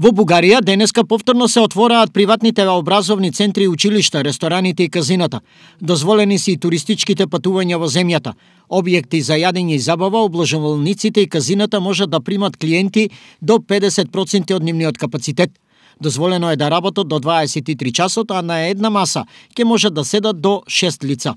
Во Бугарија денеска повторно се отвораат приватните образовни центри и училишта, рестораните и казината. Дозволени си и туристичките патувања во земјата. Објекти за јадење и забава, облажувалниците и казината можат да примат клиенти до 50% од нивниот капацитет. Дозволено е да работат до 23 часот, а на една маса ќе можат да седат до 6 лица.